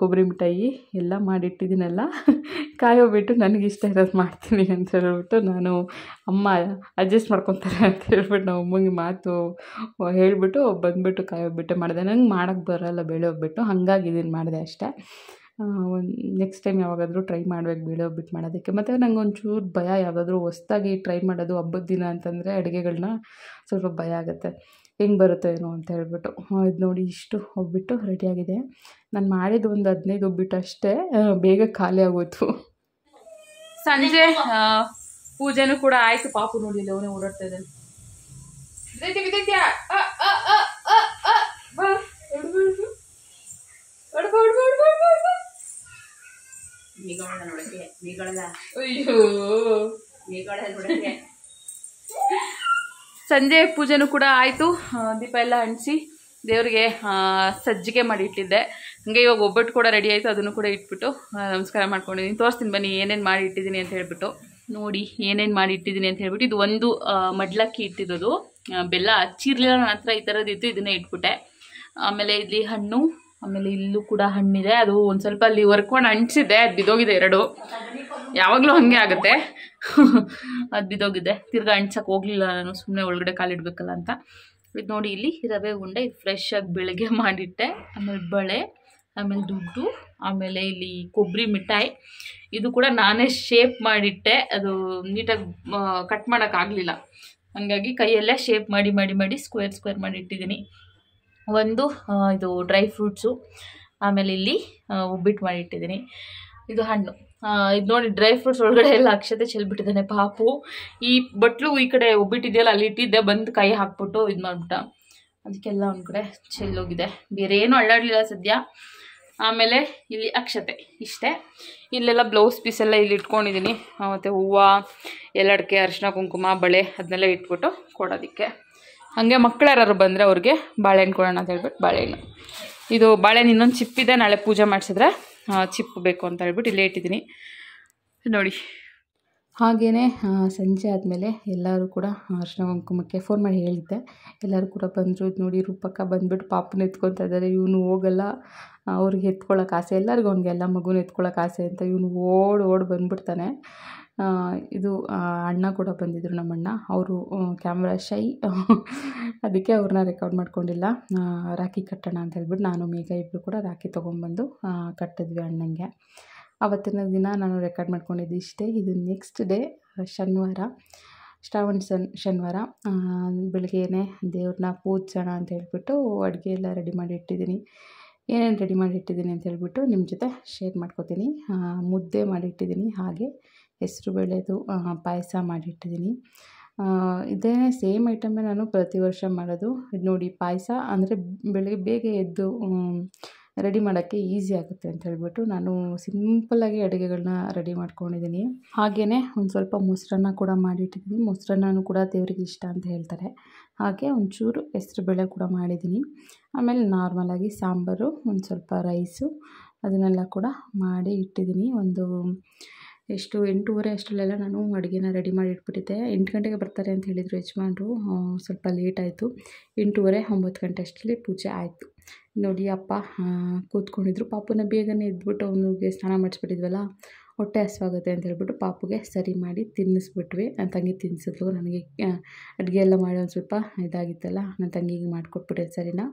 ಕೊಬ್ಬರಿ ಮಿಠಾಯಿ ಎಲ್ಲ ಮಾಡಿಟ್ಟಿದ್ದೀನಲ್ಲ ಕಾಯಿ ನನಗೆ ನನಗಿಷ್ಟ ಇರೋದು ಮಾಡ್ತೀನಿ ಅಂತ ಹೇಳ್ಬಿಟ್ಟು ನಾನು ಅಮ್ಮ ಅಡ್ಜಸ್ಟ್ ಮಾಡ್ಕೊತಾರೆ ಅಂತ ಹೇಳ್ಬಿಟ್ಟು ನಾವು ಅಮ್ಮಂಗೆ ಮಾತು ಹೇಳಿಬಿಟ್ಟು ಬಂದುಬಿಟ್ಟು ಕಾಯಿ ಮಾಡಿದೆ ನಂಗೆ ಮಾಡೋಕ್ಕೆ ಬರೋಲ್ಲ ಬೇಳೆ ಹೋಗ್ಬಿಟ್ಟು ಹಾಗಾಗಿ ಇದನ್ನು ಮಾಡಿದೆ ಅಷ್ಟೇ ನೆಕ್ಸ್ಟ್ ಟೈಮ್ ಯಾವಾಗಾದರೂ ಟ್ರೈ ಮಾಡಬೇಕು ಬೇಳೆ ಬಿಟ್ಟು ಮಾಡೋದಕ್ಕೆ ಮತ್ತು ನಂಗೆ ಒಂಚೂರು ಭಯ ಯಾವುದಾದ್ರೂ ಹೊಸ್ದಾಗಿ ಟ್ರೈ ಮಾಡೋದು ಹಬ್ಬದ ದಿನ ಅಂತಂದರೆ ಅಡುಗೆಗಳನ್ನ ಸ್ವಲ್ಪ ಭಯ ಆಗುತ್ತೆ ಹೆಂಗೆ ಬರುತ್ತೋ ಏನೋ ಅಂತ ಹೇಳ್ಬಿಟ್ಟು ಇದು ನೋಡಿ ಇಷ್ಟು ಒಬ್ಬಿಟ್ಟು ರೆಡಿಯಾಗಿದೆ ನಾನು ಮಾಡಿದ ಒಂದು ಹದಿನೈದು ಒಬ್ಬಿಟ್ಟು ಅಷ್ಟೇ ಬೇಗ ಖಾಲಿ ಆಗೋಯ್ತು ಸಂಜೆ ಪೂಜೆನೂ ಕೂಡ ಆಯಿತು ಪಾಪು ನೋಡಿ ಅವನೇ ಓಡಾಡ್ತಾ ಇದ್ದಾನೆ ಸಂಜೆ ಪೂಜೆನೂ ಕೂಡ ಆಯಿತು ದೀಪ ಎಲ್ಲ ಅಂಟಿಸಿ ದೇವರಿಗೆ ಸಜ್ಜಿಗೆ ಮಾಡಿ ಇಟ್ಟಿದ್ದೆ ಹಾಗೆ ಇವಾಗ ಒಬ್ಬಟ್ಟು ಕೂಡ ರೆಡಿ ಆಯಿತು ಅದನ್ನು ಕೂಡ ಇಟ್ಬಿಟ್ಟು ನಮಸ್ಕಾರ ಮಾಡ್ಕೊಂಡಿದ್ದೀನಿ ತೋರಿಸ್ತೀನಿ ಬನ್ನಿ ಏನೇನು ಮಾಡಿ ಇಟ್ಟಿದ್ದೀನಿ ಅಂತ ಹೇಳ್ಬಿಟ್ಟು ನೋಡಿ ಏನೇನು ಮಾಡಿ ಇಟ್ಟಿದ್ದೀನಿ ಅಂತ ಹೇಳ್ಬಿಟ್ಟು ಇದು ಒಂದು ಮಡ್ಲಕ್ಕಿ ಇಟ್ಟಿರೋದು ಬೆಲ್ಲ ಹಚ್ಚಿರ್ಲಿಲ್ಲ ನನ್ನ ಹತ್ರ ಈ ಥರದ್ದು ಇತ್ತು ಇದನ್ನೇ ಇಟ್ಬಿಟ್ಟೆ ಆಮೇಲೆ ಇಲ್ಲಿ ಹಣ್ಣು ಆಮೇಲೆ ಇಲ್ಲೂ ಕೂಡ ಹಣ್ಣಿದೆ ಅದು ಒಂದು ಸ್ವಲ್ಪ ಅಲ್ಲಿ ವರ್ಕೊಂಡು ಅಂಟಿಸಿದೆ ಅದು ಬಿದ್ದೋಗಿದೆ ಎರಡು ಯಾವಾಗಲೂ ಹಾಗೆ ಆಗುತ್ತೆ ಅದು ಬಿದೋಗಿದೆ ತಿರ್ಗಿ ಅಂಟ್ಸಕ್ಕೆ ಹೋಗಲಿಲ್ಲ ನಾನು ಸುಮ್ಮನೆ ಒಳಗಡೆ ಕಾಲಿಡ್ಬೇಕಲ್ಲ ಅಂತ ಇದು ನೋಡಿ ಇಲ್ಲಿ ರವೆ ಉಂಡೆ ಇದು ಫ್ರೆಶ್ ಆಗಿ ಬೆಳಗ್ಗೆ ಮಾಡಿಟ್ಟೆ ಆಮೇಲೆ ಬಳೆ ಆಮೇಲೆ ದುಡ್ಡು ಆಮೇಲೆ ಇಲ್ಲಿ ಕೊಬ್ಬರಿ ಮಿಠಾಯಿ ಇದು ಕೂಡ ನಾನೇ ಶೇಪ್ ಮಾಡಿಟ್ಟೆ ಅದು ನೀಟಾಗಿ ಕಟ್ ಮಾಡೋಕ್ಕಾಗಲಿಲ್ಲ ಹಾಗಾಗಿ ಕೈಯಲ್ಲೇ ಶೇಪ್ ಮಾಡಿ ಮಾಡಿ ಮಾಡಿ ಸ್ಕ್ವೇರ್ ಸ್ಕ್ವೇರ್ ಮಾಡಿ ಇಟ್ಟಿದ್ದೀನಿ ಒಂದು ಇದು ಡ್ರೈ ಫ್ರೂಟ್ಸು ಆಮೇಲೆ ಇಲ್ಲಿ ಉಬ್ಬಿಟ್ಟು ಮಾಡಿಟ್ಟಿದ್ದೀನಿ ಇದು ಹಣ್ಣು ಇದು ನೋಡಿ ಡ್ರೈ ಫ್ರೂಟ್ಸ್ ಒಳಗಡೆ ಎಲ್ಲ ಅಕ್ಷತೆ ಚೆಲ್ಬಿಟ್ಟಿದ್ದಾನೆ ಪಾಪು ಈ ಬಟ್ಲು ಈ ಕಡೆ ಒಬ್ಬಿಟ್ಟಿದೆಯಲ್ಲ ಅಲ್ಲಿ ಇಟ್ಟಿದ್ದೆ ಬಂದು ಕೈ ಹಾಕ್ಬಿಟ್ಟು ಇದು ಮಾಡಿಬಿಟ್ಟ ಅದಕ್ಕೆಲ್ಲ ಒಂದು ಕಡೆ ಚೆಲ್ಲೋಗಿದೆ ಬೇರೆ ಏನೂ ಅಳ್ಳಾಡಲಿಲ್ಲ ಸದ್ಯ ಆಮೇಲೆ ಇಲ್ಲಿ ಅಕ್ಷತೆ ಇಷ್ಟೇ ಇಲ್ಲೆಲ್ಲ ಬ್ಲೌಸ್ ಪೀಸೆಲ್ಲ ಇಲ್ಲಿ ಇಟ್ಕೊಂಡಿದ್ದೀನಿ ಮತ್ತು ಹೂವು ಎಲ್ಲಡಿಕೆ ಅರಿಶಿನ ಕುಂಕುಮ ಬಳೆ ಅದನ್ನೆಲ್ಲ ಇಟ್ಬಿಟ್ಟು ಕೊಡೋದಕ್ಕೆ ಹಾಗೆ ಮಕ್ಕಳು ಯಾರು ಬಂದರೆ ಅವ್ರಿಗೆ ಬಾಳೆಹಣ್ಣು ಕೊಡೋಣ ಅಂತ ಹೇಳ್ಬಿಟ್ಟು ಬಾಳೆಹಣ್ಣು ಇದು ಬಾಳೆಹಣ್ಣು ಇನ್ನೊಂದು ಚಿಪ್ಪಿದೆ ನಾಳೆ ಪೂಜೆ ಮಾಡಿಸಿದ್ರೆ ಚಿಪ್ಪು ಬೇಕು ಅಂತ ಹೇಳ್ಬಿಟ್ಟು ಇಲ್ಲೇ ಇಟ್ಟಿದ್ದೀನಿ ನೋಡಿ ಹಾಗೆಯೇ ಸಂಜೆ ಆದಮೇಲೆ ಎಲ್ಲರೂ ಕೂಡ ಅರ್ಶಿನ ಕುಂಕುಮಕ್ಕೆ ಫೋನ್ ಮಾಡಿ ಹೇಳಿದ್ದೆ ಎಲ್ಲರೂ ಕೂಡ ಬಂದರು ಇದು ನೋಡಿ ರೂಪಕ್ಕ ಬಂದುಬಿಟ್ಟು ಪಾಪನ ಎತ್ಕೊತಾ ಇದ್ದಾರೆ ಇವನು ಹೋಗಲ್ಲ ಅವ್ರಿಗೆ ಎತ್ಕೊಳ್ಳೋಕೆ ಆಸೆ ಎಲ್ಲರಿಗೂ ಅವ್ನಿಗೆ ಎಲ್ಲ ಮಗುನ ಎತ್ಕೊಳ್ಳೋಕೆ ಆಸೆ ಅಂತ ಇವನು ಓಡ್ ಓಡಿ ಬಂದ್ಬಿಡ್ತಾನೆ ಇದು ಅಣ್ಣ ಕೂಡ ಬಂದಿದ್ದರು ನಮ್ಮ ಅಣ್ಣ ಅವರು ಕ್ಯಾಮ್ರಾ ಶೈ ಅದಕ್ಕೆ ಅವ್ರನ್ನ ರೆಕಾರ್ಡ್ ಮಾಡ್ಕೊಂಡಿಲ್ಲ ರಾಖಿ ಕಟ್ಟೋಣ ಅಂತ ಹೇಳ್ಬಿಟ್ಟು ನಾನು ಮೇಘ ಇಬ್ಬರು ಕೂಡ ರಾಖಿ ತೊಗೊಂಬಂದು ಕಟ್ಟಿದ್ವಿ ಅಣ್ಣಂಗೆ ಆವತ್ತಿನ ದಿನ ನಾನು ರೆಕಾರ್ಡ್ ಮಾಡ್ಕೊಂಡಿದ್ದು ಇಷ್ಟೇ ಇದು ನೆಕ್ಸ್ಟ್ ಡೇ ಶನಿವಾರ ಶ್ರಾವಣ ಸನ್ ಶನಿವಾರ ಬೆಳಗ್ಗೆಯೇ ದೇವ್ರನ್ನ ಪೂಜಿಸೋಣ ಅಂತ ಹೇಳ್ಬಿಟ್ಟು ಅಡುಗೆ ಎಲ್ಲ ರೆಡಿ ಮಾಡಿ ಇಟ್ಟಿದ್ದೀನಿ ಏನೇನು ರೆಡಿ ಮಾಡಿಟ್ಟಿದ್ದೀನಿ ಅಂತ ಹೇಳ್ಬಿಟ್ಟು ನಿಮ್ಮ ಜೊತೆ ಶೇರ್ ಮಾಡ್ಕೋತೀನಿ ಮುದ್ದೆ ಮಾಡಿಟ್ಟಿದ್ದೀನಿ ಹಾಗೆ ಬೇಳೆದು ಪಾಯಸ ಮಾಡಿಟ್ಟಿದ್ದೀನಿ ಇದೇ ಸೇಮ್ ಐಟಮೇ ನಾನು ಪ್ರತಿ ವರ್ಷ ಮಾಡೋದು ಇದು ನೋಡಿ ಪಾಯಸ ಅಂದರೆ ಬೆಳಗ್ಗೆ ಬೇಗ ಎದ್ದು ರೆಡಿ ಮಾಡೋಕ್ಕೆ ಈಸಿ ಆಗುತ್ತೆ ಅಂತ ಹೇಳ್ಬಿಟ್ಟು ನಾನು ಸಿಂಪಲ್ಲಾಗಿ ಅಡುಗೆಗಳನ್ನ ರೆಡಿ ಮಾಡ್ಕೊಂಡಿದ್ದೀನಿ ಹಾಗೆಯೇ ಒಂದು ಸ್ವಲ್ಪ ಮೊಸರನ್ನ ಕೂಡ ಮಾಡಿಟ್ಟಿದ್ದೀನಿ ಮೊಸರನ್ನೂ ಕೂಡ ದೇವರಿಗೆ ಇಷ್ಟ ಅಂತ ಹೇಳ್ತಾರೆ ಹಾಗೆ ಒಂಚೂರು ಬೇಳೆ ಕೂಡ ಮಾಡಿದ್ದೀನಿ ಆಮೇಲೆ ನಾರ್ಮಲಾಗಿ ಸಾಂಬಾರು ಒಂದು ಸ್ವಲ್ಪ ರೈಸು ಅದನ್ನೆಲ್ಲ ಕೂಡ ಮಾಡಿ ಇಟ್ಟಿದ್ದೀನಿ ಒಂದು ಎಷ್ಟು ಎಂಟೂವರೆ ಅಷ್ಟರಲ್ಲೆಲ್ಲ ನಾನು ಅಡುಗೆನ ರೆಡಿ ಮಾಡಿ ಇಟ್ಬಿಟ್ಟಿದ್ದೆ ಎಂಟು ಗಂಟೆಗೆ ಬರ್ತಾರೆ ಅಂತ ಹೇಳಿದರು ಯಜಮಾನರು ಸ್ವಲ್ಪ ಲೇಟ್ ಆಯಿತು ಎಂಟೂವರೆ ಒಂಬತ್ತು ಗಂಟೆ ಅಷ್ಟರಲ್ಲಿ ಪೂಜೆ ಆಯಿತು ನೋಡಿ ಅಪ್ಪ ಕೂತ್ಕೊಂಡಿದ್ರು ಪಾಪುನ ಬೇಗನೆ ಎದ್ಬಿಟ್ಟು ಅವನಿಗೆ ಸ್ನಾನ ಮಾಡಿಸ್ಬಿಟ್ಟಿದ್ವಲ್ಲ ಹೊಟ್ಟೆ ಹಸಿವಾಗುತ್ತೆ ಅಂತ ಹೇಳ್ಬಿಟ್ಟು ಪಾಪುಗೆ ಸರಿ ಮಾಡಿ ತಿನ್ನಿಸ್ಬಿಟ್ವಿ ನನ್ನ ತಂಗಿ ತಿನ್ನಿಸಿದ್ಲು ನನಗೆ ಅಡುಗೆ ಎಲ್ಲ ಮಾಡಿ ಒಂದು ಸ್ವಲ್ಪ ಇದಾಗಿತ್ತಲ್ಲ ನನ್ನ ತಂಗಿಗೆ ಮಾಡಿಕೊಟ್ಬಿಟ್ಟೆ ಸರಿನಾ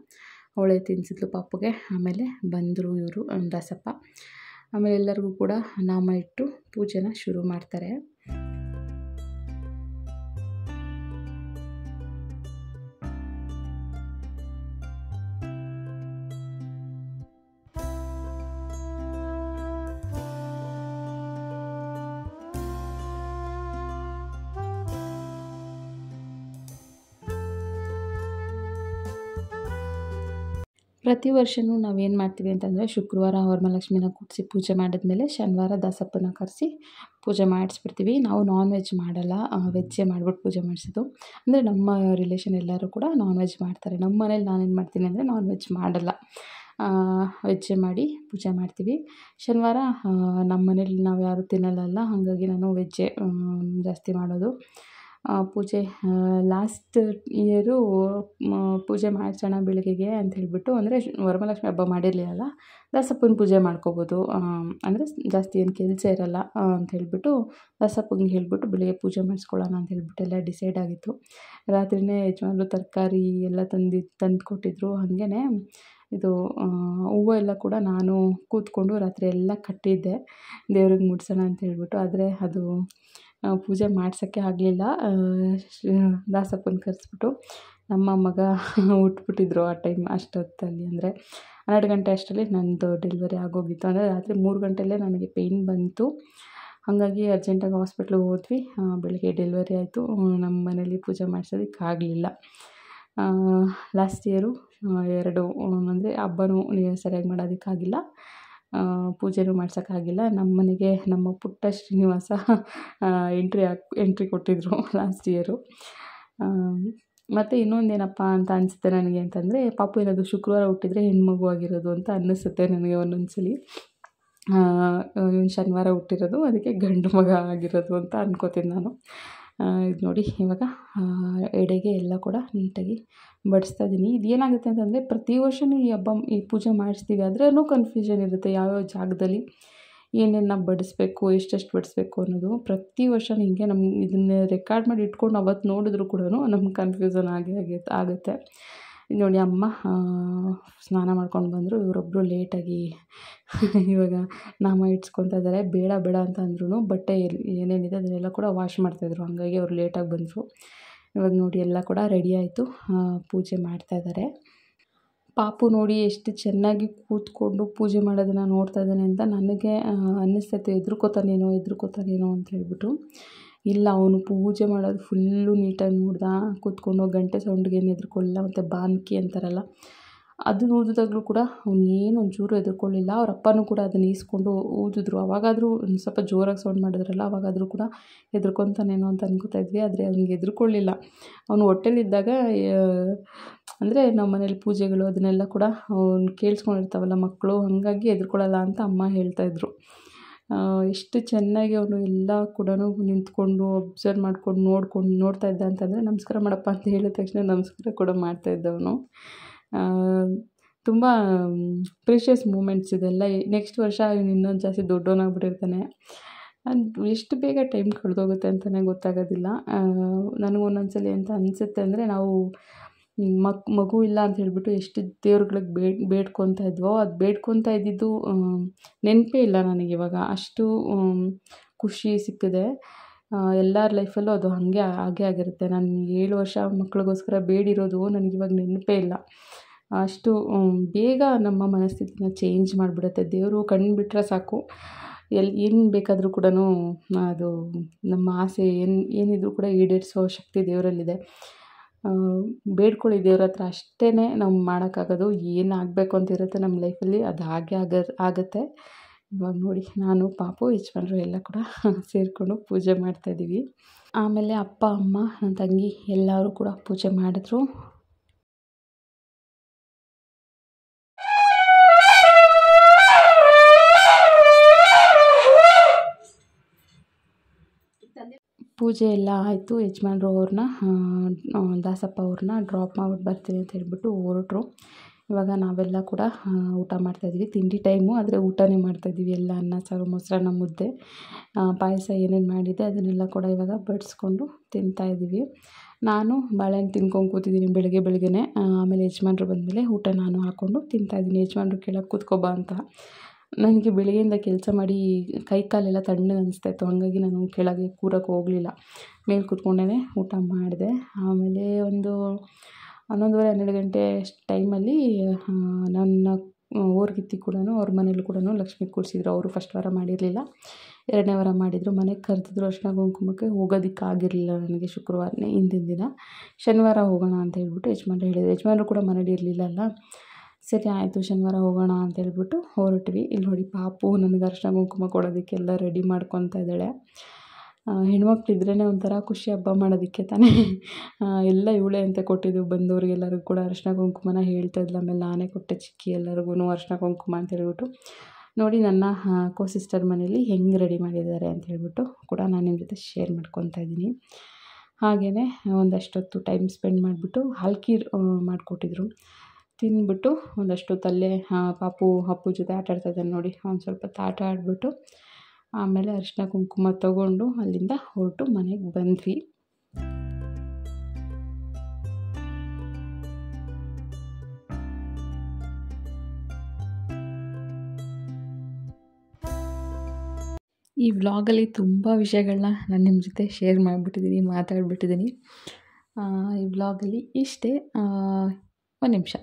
ಅವಳೆ ತಿನ್ನಿಸಿದ್ಲು ಪಾಪುಗೆ ಆಮೇಲೆ ಬಂದರು ಇವರು ದಾಸಪ್ಪ ಆಮೇಲೆ ಎಲ್ಲರಿಗೂ ಕೂಡ ನಾಮ ಇಟ್ಟು ಪೂಜೆನ ಶುರು ಮಾಡ್ತಾರೆ ಪ್ರತಿ ವರ್ಷವೂ ನಾವೇನು ಮಾಡ್ತೀವಿ ಅಂತಂದರೆ ಶುಕ್ರವಾರ ವರಮಹಾಲಕ್ಷ್ಮಿನ ಕೂಡಿಸಿ ಪೂಜೆ ಮಾಡಿದ್ಮೇಲೆ ಶನಿವಾರ ದಾಸಪ್ಪನ ಕರೆಸಿ ಪೂಜೆ ಮಾಡಿಸ್ಬಿಡ್ತೀವಿ ನಾವು ನಾನ್ ವೆಜ್ ಮಾಡಲ್ಲ ವೆಜ್ಜೇ ಮಾಡಿಬಿಟ್ಟು ಪೂಜೆ ಮಾಡಿಸೋದು ಅಂದರೆ ನಮ್ಮ ರಿಲೇಷನ್ ಎಲ್ಲರೂ ಕೂಡ ನಾನ್ ವೆಜ್ ಮಾಡ್ತಾರೆ ನಮ್ಮ ಮನೇಲಿ ನಾನೇನು ಮಾಡ್ತೀನಿ ಅಂದರೆ ನಾನ್ ವೆಜ್ ಮಾಡಲ್ಲ ವೆಜ್ಜೆ ಮಾಡಿ ಪೂಜೆ ಮಾಡ್ತೀವಿ ಶನಿವಾರ ನಮ್ಮ ಮನೇಲಿ ನಾವು ಯಾರೂ ತಿನ್ನಲ್ಲಲ್ಲ ಹಾಗಾಗಿ ನಾನು ವೆಜ್ಜೆ ಜಾಸ್ತಿ ಮಾಡೋದು ಪೂಜೆ ಲಾಸ್ಟ್ ಇಯರು ಪೂಜೆ ಮಾಡ್ಸೋಣ ಬೆಳಗ್ಗೆಗೆ ಅಂತ ಹೇಳಿಬಿಟ್ಟು ಅಂದರೆ ವರಮಹಾಲಕ್ಷ್ಮಿ ಹಬ್ಬ ಮಾಡಿರಲಿಲ್ಲ ದಾಸಪ್ಪನ ಪೂಜೆ ಮಾಡ್ಕೋಬೋದು ಅಂದರೆ ಜಾಸ್ತಿ ಏನು ಕೆಲಸ ಇರಲ್ಲ ಅಂತ ಹೇಳಿಬಿಟ್ಟು ದಾಸಪ್ಪಂಗೆ ಹೇಳಿಬಿಟ್ಟು ಬೆಳಗ್ಗೆ ಪೂಜೆ ಮಾಡಿಸ್ಕೊಳ್ಳೋಣ ಅಂತ ಹೇಳಿಬಿಟ್ಟು ಎಲ್ಲ ಡಿಸೈಡ್ ಆಗಿತ್ತು ರಾತ್ರಿಯೇ ಯಜಮಾನರು ತರಕಾರಿ ಎಲ್ಲ ತಂದು ತಂದು ಕೊಟ್ಟಿದ್ರು ಹಾಗೇ ಇದು ಹೂವು ಎಲ್ಲ ಕೂಡ ನಾನು ಕೂತ್ಕೊಂಡು ರಾತ್ರಿ ಎಲ್ಲ ಕಟ್ಟಿದ್ದೆ ದೇವ್ರಿಗೆ ಮುಡ್ಸೋಣ ಅಂತ ಹೇಳಿಬಿಟ್ಟು ಆದರೆ ಅದು ಪೂಜೆ ಮಾಡ್ಸೋಕ್ಕೆ ಆಗಲಿಲ್ಲ ದಾಸಪ್ಪನ ಕರೆಸ್ಬಿಟ್ಟು ನಮ್ಮ ಮಗ ಉಟ್ಬಿಟ್ಟಿದ್ರು ಆ ಟೈಮ್ ಅಷ್ಟೊತ್ತಲ್ಲಿ ಅಂದರೆ ಹನ್ನೆರಡು ಗಂಟೆ ಅಷ್ಟರಲ್ಲಿ ನನ್ನದು ಡೆಲಿವರಿ ಆಗೋಗಿತ್ತು ಅಂದರೆ ರಾತ್ರಿ ಮೂರು ಗಂಟೆಯಲ್ಲೇ ನನಗೆ ಪೇಯ್ನ್ ಬಂತು ಹಾಗಾಗಿ ಅರ್ಜೆಂಟಾಗಿ ಹಾಸ್ಪಿಟ್ಲಿಗೆ ಹೋದ್ವಿ ಬೆಳಗ್ಗೆ ಡೆಲಿವರಿ ಆಯಿತು ನಮ್ಮ ಮನೇಲಿ ಪೂಜೆ ಮಾಡ್ಸೋದಕ್ಕಾಗಲಿಲ್ಲ ಲಾಸ್ಟ್ ಇಯರು ಎರಡು ಅಂದರೆ ಹಬ್ಬನೂ ಸರಿಯಾಗಿ ಮಾಡೋದಕ್ಕಾಗಿಲ್ಲ ಪೂಜೆನೂ ಮಾಡ್ಸೋಕ್ಕಾಗಿಲ್ಲ ನಮ್ಮ ಮನೆಗೆ ನಮ್ಮ ಪುಟ್ಟ ಶ್ರೀನಿವಾಸ ಎಂಟ್ರಿ ಹಾಕಿ ಎಂಟ್ರಿ ಕೊಟ್ಟಿದ್ದರು ಲಾಸ್ಟ್ ಇಯರು ಮತ್ತು ಇನ್ನೊಂದೇನಪ್ಪ ಅಂತ ಅನಿಸುತ್ತೆ ನನಗೆ ಅಂತಂದರೆ ಪಾಪು ಏನಾದರೂ ಶುಕ್ರವಾರ ಹುಟ್ಟಿದರೆ ಮಗು ಆಗಿರೋದು ಅಂತ ಅನ್ನಿಸುತ್ತೆ ನನಗೆ ಒಂದೊಂದು ಸಲ ಇವನು ಶನಿವಾರ ಹುಟ್ಟಿರೋದು ಅದಕ್ಕೆ ಗಂಡು ಮಗ ಆಗಿರೋದು ಅಂತ ಅನ್ಕೋತೀನಿ ನಾನು ಇದು ನೋಡಿ ಇವಾಗ ಎಡೆಗೆ ಎಲ್ಲ ಕೂಡ ನೀಟಾಗಿ ಬಡಿಸ್ತಾ ಇದ್ದೀನಿ ಇದು ಏನಾಗುತ್ತೆ ಅಂತಂದರೆ ಪ್ರತಿ ವರ್ಷವೂ ಈ ಹಬ್ಬ ಈ ಪೂಜೆ ಮಾಡಿಸ್ತೀವಿ ಆದ್ರೂ ಕನ್ಫ್ಯೂಷನ್ ಇರುತ್ತೆ ಯಾವ್ಯಾವ ಜಾಗದಲ್ಲಿ ಏನೇನು ಬಡಿಸ್ಬೇಕು ಎಷ್ಟೆಷ್ಟು ಬಡಿಸ್ಬೇಕು ಅನ್ನೋದು ಪ್ರತಿ ವರ್ಷ ಹಿಂಗೆ ನಮ್ಮ ಇದನ್ನ ರೆಕಾರ್ಡ್ ಮಾಡಿ ಇಟ್ಕೊಂಡು ಅವತ್ತು ನೋಡಿದ್ರು ಕೂಡ ನಮ್ಗೆ ಕನ್ಫ್ಯೂಸನ್ ಆಗಿ ಆಗಿ ಆಗುತ್ತೆ ನೋಡಿ ಅಮ್ಮ ಸ್ನಾನ ಮಾಡ್ಕೊಂಡು ಬಂದರು ಇವರೊಬ್ಬರು ಲೇಟಾಗಿ ಇವಾಗ ನಾಮ ಇಟ್ಸ್ಕೊತಾ ಇದ್ದಾರೆ ಬೇಡ ಬೇಡ ಅಂತ ಅಂದ್ರೂ ಬಟ್ಟೆ ಏನೇನಿದೆ ಅದನ್ನೆಲ್ಲ ಕೂಡ ವಾಶ್ ಮಾಡ್ತಾಯಿದ್ರು ಹಾಗಾಗಿ ಅವರು ಲೇಟಾಗಿ ಬಂದರು ಇವಾಗ ನೋಡಿ ಎಲ್ಲ ಕೂಡ ರೆಡಿ ಆಯಿತು ಪೂಜೆ ಮಾಡ್ತಾಯಿದ್ದಾರೆ ಪಾಪು ನೋಡಿ ಎಷ್ಟು ಚೆನ್ನಾಗಿ ಕೂತ್ಕೊಂಡು ಪೂಜೆ ಮಾಡೋದನ್ನು ನೋಡ್ತಾ ಇದ್ದಾನೆ ಅಂತ ನನಗೆ ಅನ್ನಿಸ್ತೈತೆ ಹೆದ್ರುಕೋತಾನೇನೋ ಹೆದ್ರುಕೋತಾನೇನೋ ಅಂತ ಹೇಳ್ಬಿಟ್ಟು ಇಲ್ಲ ಅವನು ಪೂಜೆ ಮಾಡೋದು ಫುಲ್ಲು ನೀಟಾಗಿ ನೋಡ್ದ ಕೂತ್ಕೊಂಡು ಗಂಟೆ ಏನು ಹೆದ್ರಿಕೊಳ್ಳಿಲ್ಲ ಮತ್ತು ಬಾನ್ಕಿ ಅಂತಾರಲ್ಲ ಅದು ಊದಿದಾಗಲೂ ಕೂಡ ಅವ್ನು ಒಂಚೂರು ಹೆದ್ರಿಕೊಳ್ಳಿಲ್ಲ ಅವ್ರ ಅಪ್ಪನೂ ಕೂಡ ಅದನ್ನ ಈಸ್ಕೊಂಡು ಊದಿದ್ರು ಅವಾಗಾದರೂ ಒಂದು ಸ್ವಲ್ಪ ಜೋರಾಗಿ ಸೌಂಡ್ ಮಾಡಿದ್ರಲ್ಲ ಅವಾಗಾದರೂ ಕೂಡ ಎದ್ಕೊತಾನೇನು ಅಂತ ಅನ್ಕೋತಾ ಇದ್ವಿ ಆದರೆ ಅವ್ನಿಗೆ ಎದ್ರುಕೊಳ್ಳಿಲ್ಲ ಅವನು ಹೊಟ್ಟೆಲಿದ್ದಾಗ ಅಂದರೆ ನಮ್ಮ ಮನೇಲಿ ಪೂಜೆಗಳು ಅದನ್ನೆಲ್ಲ ಕೂಡ ಅವ್ನು ಕೇಳಿಸ್ಕೊಂಡಿರ್ತಾವಲ್ಲ ಮಕ್ಕಳು ಹಾಗಾಗಿ ಎದ್ಕೊಳ್ಳಲ್ಲ ಅಂತ ಅಮ್ಮ ಹೇಳ್ತಾಯಿದ್ರು ಎಷ್ಟು ಚೆನ್ನಾಗಿ ಅವನು ಎಲ್ಲ ಕೂಡ ನಿಂತ್ಕೊಂಡು ಅಬ್ಸರ್ವ್ ಮಾಡ್ಕೊಂಡು ನೋಡ್ಕೊಂಡು ನೋಡ್ತಾ ಇದ್ದ ಅಂತಂದರೆ ನಮಸ್ಕಾರ ಮಾಡಪ್ಪ ಅಂತ ಹೇಳಿದ ತಕ್ಷಣ ನಮಸ್ಕಾರ ಕೂಡ ಮಾಡ್ತಾ ಇದ್ದ ತುಂಬ ಪ್ರೀಶಿಯಸ್ ಮೂಮೆಂಟ್ಸ್ ಇದೆಲ್ಲ ನೆಕ್ಸ್ಟ್ ವರ್ಷ ಇವ್ನು ಇನ್ನೊಂದು ಜಾಸ್ತಿ ದೊಡ್ಡವನಾಗ್ಬಿಟ್ಟಿರ್ತಾನೆ ಎಷ್ಟು ಬೇಗ ಟೈಮ್ ಕಳೆದೋಗುತ್ತೆ ಅಂತಲೇ ಗೊತ್ತಾಗೋದಿಲ್ಲ ನನಗೆ ಒಂದೊಂದು ಸಲ ಅನಿಸುತ್ತೆ ಅಂದರೆ ನಾವು ಮಕ್ ಮಗು ಇಲ್ಲ ಅಂತ ಹೇಳಿಬಿಟ್ಟು ಎಷ್ಟು ದೇವ್ರುಗಳಿಗೆ ಬೇಡ್ ಬೇಡ್ಕೊತಾ ಇದ್ವೋ ಅದು ಬೇಡ್ಕೊತಾ ಇದ್ದಿದ್ದು ನೆನಪೇ ಇಲ್ಲ ನನಗೆ ಇವಾಗ ಅಷ್ಟು ಖುಷಿ ಸಿಕ್ಕಿದೆ ಎಲ್ಲರ ಲೈಫಲ್ಲೂ ಅದು ಹಾಗೆ ಹಾಗೆ ಆಗಿರುತ್ತೆ ನಾನು ಏಳು ವರ್ಷ ಮಕ್ಕಳಿಗೋಸ್ಕರ ಬೇಡಿರೋದು ನನಗಿವಾಗ ನೆನಪೇ ಇಲ್ಲ ಅಷ್ಟು ಬೇಗ ನಮ್ಮ ಮನಸ್ಥಿತಿನ ಚೇಂಜ್ ಮಾಡಿಬಿಡುತ್ತೆ ದೇವರು ಕಣ್ಣು ಬಿಟ್ಟರೆ ಸಾಕು ಎಲ್ಲಿ ಏನು ಬೇಕಾದರೂ ಕೂಡ ಅದು ನಮ್ಮ ಆಸೆ ಏನು ಏನಿದ್ರೂ ಕೂಡ ಈಡೇರಿಸೋ ಶಕ್ತಿ ದೇವರಲ್ಲಿದೆ ಬೇಡ್ಕೊಳ್ಳಿ ದೇವ್ರ ಹತ್ರ ಅಷ್ಟೇ ನಾವು ಮಾಡೋಕ್ಕಾಗೋದು ಅಂತ ಇರುತ್ತೆ ನಮ್ಮ ಲೈಫಲ್ಲಿ ಅದು ಹಾಗೆ ಆಗ ಆಗುತ್ತೆ ಇವಾಗ ನೋಡಿ ನಾನು ಪಾಪು ಯಜಮಾನ್ರು ಎಲ್ಲ ಕೂಡ ಸೇರಿಕೊಂಡು ಪೂಜೆ ಮಾಡ್ತಾಯಿದ್ದೀವಿ ಆಮೇಲೆ ಅಪ್ಪ ಅಮ್ಮ ನನ್ನ ತಂಗಿ ಎಲ್ಲರೂ ಕೂಡ ಪೂಜೆ ಮಾಡಿದ್ರು ಪೂಜೆ ಎಲ್ಲ ಆಯಿತು ಯಜಮಾನ್ರು ಅವ್ರನ್ನ ದಾಸಪ್ಪ ಅವ್ರನ್ನ ಡ್ರಾಪ್ ಮಾಡ್ಬಿಟ್ಟು ಬರ್ತೀನಿ ಅಂತ ಹೇಳಿಬಿಟ್ಟು ಹೊರಟರು ಇವಾಗ ನಾವೆಲ್ಲ ಕೂಡ ಊಟ ಮಾಡ್ತಾಯಿದ್ವಿ ತಿಂಡಿ ಟೈಮು ಆದರೆ ಊಟನೇ ಮಾಡ್ತಾಯಿದ್ವಿ ಎಲ್ಲ ಅನ್ನ ಸಾರು ಮೊಸರನ್ನ ಮುದ್ದೆ ಪಾಯಸ ಏನೇನು ಮಾಡಿದೆ ಅದನ್ನೆಲ್ಲ ಕೂಡ ಇವಾಗ ಬಡಿಸ್ಕೊಂಡು ತಿಂತಾಯಿದ್ದೀವಿ ನಾನು ಬಾಳೆಹಣ್ಣು ತಿನ್ಕೊಂಡು ಕೂತಿದ್ದೀನಿ ಬೆಳಗ್ಗೆ ಬೆಳಗ್ಗೆನೇ ಆಮೇಲೆ ಯಜಮಾನ್ರು ಬಂದಮೇಲೆ ಊಟ ನಾನು ಹಾಕ್ಕೊಂಡು ತಿಂತಾಯಿದ್ದೀನಿ ಯಜಮಾನ್ರು ಕೇಳಕ್ಕೆ ಕೂತ್ಕೊಬಾ ಅಂತ ನನಗೆ ಬೆಳಗ್ಗೆಯಿಂದ ಕೆಲಸ ಮಾಡಿ ಕೈ ಕಾಲೆಲ್ಲ ತಣ್ಣಗೆ ಅನಿಸ್ತಾ ಇತ್ತು ಹಾಗಾಗಿ ನಾನು ಕೆಳಗೆ ಕೂರಕ್ಕೆ ಹೋಗಲಿಲ್ಲ ಮೇಲೆ ಕೂತ್ಕೊಂಡೇ ಊಟ ಮಾಡಿದೆ ಆಮೇಲೆ ಒಂದು ಹನ್ನೊಂದುವರೆ ಹನ್ನೆರಡು ಗಂಟೆ ಟೈಮಲ್ಲಿ ನನ್ನ ಊರ್ಗಿತ್ತಿ ಕೂಡ ಅವ್ರ ಮನೇಲಿ ಕೂಡ ಲಕ್ಷ್ಮಿ ಕೂರಿಸಿದ್ರು ಅವರು ಫಸ್ಟ್ ವಾರ ಮಾಡಿರಲಿಲ್ಲ ಎರಡನೇ ವಾರ ಮಾಡಿದರು ಮನೆಗೆ ಕರೆದಿದ್ರು ಅರ್ಶನ ಕುಂಕುಮಕ್ಕೆ ಹೋಗೋದಕ್ಕಾಗಿರಲಿಲ್ಲ ಆಗಿರಲಿಲ್ಲ ನನಗೆ ಶುಕ್ರವಾರನೇ ಹಿಂದಿನ ದಿನ ಶನಿವಾರ ಹೋಗೋಣ ಅಂತ ಹೇಳ್ಬಿಟ್ಟು ಯಜಮಾನ್ರು ಹೇಳಿದರು ಯಜಮಾನ್ರು ಕೂಡ ಮನೇಲಿ ಇರಲಿಲ್ಲ ಅಲ್ಲ ಸರಿ ಆಯಿತು ಶನಿವಾರ ಹೋಗೋಣ ಅಂತ ಹೇಳ್ಬಿಟ್ಟು ಹೊರಟ್ವಿ ಇಲ್ಲಿ ನೋಡಿ ಪಾಪು ನನಗೆ ಅರ್ಶಿನ ಕುಂಕುಮ ಕೊಡೋದಕ್ಕೆಲ್ಲ ರೆಡಿ ಮಾಡ್ಕೊತಾ ಇದ್ದಾಳೆ ಹೆಣ್ಮಕ್ಳಿದ್ರೇ ಒಂಥರ ಖುಷಿ ಹಬ್ಬ ಮಾಡೋದಕ್ಕೆ ತಾನೇ ಎಲ್ಲ ಇವಳೆ ಅಂತ ಕೊಟ್ಟಿದ್ದು ಬಂದವ್ರಿಗೆಲ್ಲರಿಗೂ ಕೂಡ ಅರ್ಶಿನ ಕುಂಕುಮನ ಹೇಳ್ತಾ ಇದ್ಲ ಆಮೇಲೆ ನಾನೇ ಕೊಟ್ಟೆ ಚಿಕ್ಕಿ ಎಲ್ಲರಿಗೂ ಅರ್ಶಿನ ಕುಂಕುಮ ಅಂತ ಹೇಳ್ಬಿಟ್ಟು ನೋಡಿ ನನ್ನ ಕೋ ಸಿಸ್ಟರ್ ಮನೇಲಿ ಹೆಂಗೆ ರೆಡಿ ಮಾಡಿದ್ದಾರೆ ಅಂತ ಹೇಳ್ಬಿಟ್ಟು ಕೂಡ ನಾನು ನಿಮ್ಮ ಜೊತೆ ಶೇರ್ ಮಾಡ್ಕೊತಾ ಇದ್ದೀನಿ ಹಾಗೆಯೇ ಒಂದಷ್ಟೊತ್ತು ಟೈಮ್ ಸ್ಪೆಂಡ್ ಮಾಡಿಬಿಟ್ಟು ಹಲ್ಕಿ ಮಾಡಿಕೊಟ್ಟಿದ್ರು ತಿಂದ್ಬಿಟ್ಟು ಒಂದಷ್ಟೊತ್ತಲ್ಲೇ ಪಾಪು ಅಪ್ಪು ಜೊತೆ ಆಟಾಡ್ತಾಯಿದ್ದಾನೆ ನೋಡಿ ಅವ್ನು ಸ್ವಲ್ಪ ಹೊತ್ತು ಆಟ ಆಡಿಬಿಟ್ಟು ಆಮೇಲೆ ಅರಿಶಿನ ಕುಂಕುಮ ತಗೊಂಡು ಅಲ್ಲಿಂದ ಹೊರಟು ಮನೆಗೆ ಬಂದ್ವಿ ಈ ವ್ಲಾಗಲ್ಲಿ ತುಂಬ ವಿಷಯಗಳನ್ನ ನಾನು ನಿಮ್ಮ ಜೊತೆ ಶೇರ್ ಮಾಡಿಬಿಟ್ಟಿದ್ದೀನಿ ಮಾತಾಡಿಬಿಟ್ಟಿದ್ದೀನಿ ಈ ವ್ಲಾಗಲ್ಲಿ ಇಷ್ಟೇ ಒಂದು ನಿಮಿಷ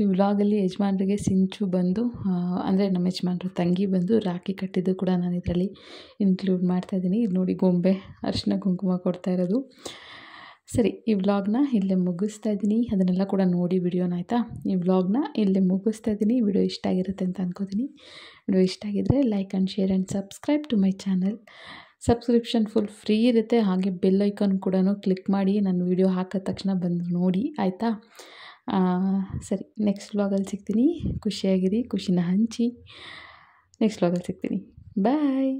ಈ ವ್ಲಾಗಲ್ಲಿ ಯಜಮಾನ್ರಿಗೆ ಸಿಂಚು ಬಂದು ಅಂದರೆ ನಮ್ಮ ಯಜಮಾನ್ರ ತಂಗಿ ಬಂದು ರಾಖಿ ಕಟ್ಟಿದ್ದು ಕೂಡ ನಾನು ಇದರಲ್ಲಿ ಇನ್ಕ್ಲೂಡ್ ಮಾಡ್ತಾಯಿದ್ದೀನಿ ಇದು ನೋಡಿ ಗೊಂಬೆ ಅರಿಶಿನ ಕುಂಕುಮ ಕೊಡ್ತಾ ಇರೋದು ಸರಿ ಈ ವ್ಲಾಗ್ನ ಇಲ್ಲೇ ಮುಗಿಸ್ತಾ ಇದ್ದೀನಿ ಅದನ್ನೆಲ್ಲ ಕೂಡ ನೋಡಿ ವಿಡಿಯೋನ ಆಯಿತಾ ಈ ವ್ಲಾಗ್ನ ಇಲ್ಲೇ ಮುಗಿಸ್ತಾ ಇದ್ದೀನಿ ವಿಡಿಯೋ ಇಷ್ಟ ಆಗಿರುತ್ತೆ ಅಂತ ಅನ್ಕೋತೀನಿ ವಿಡಿಯೋ ಇಷ್ಟ ಆಗಿದ್ದರೆ like and share and subscribe to my channel subscription full free ಇರುತ್ತೆ ಹಾಗೆ ಬೆಲ್ ಐಕಾನ್ ಕೂಡ ಕ್ಲಿಕ್ ಮಾಡಿ ನಾನು ವಿಡಿಯೋ ಹಾಕಿದ ತಕ್ಷಣ ಬಂದು ನೋಡಿ ಆಯಿತಾ ಸರಿ ನೆಕ್ಸ್ಟ್ ವ್ಲಾಗಲ್ಲಿ ಸಿಗ್ತೀನಿ ಖುಷಿಯಾಗಿರಿ ಖುಷಿನ ಹಂಚಿ ನೆಕ್ಸ್ಟ್ ವ್ಲಾಗಲ್ಲಿ ಸಿಗ್ತೀನಿ ಬಾಯ್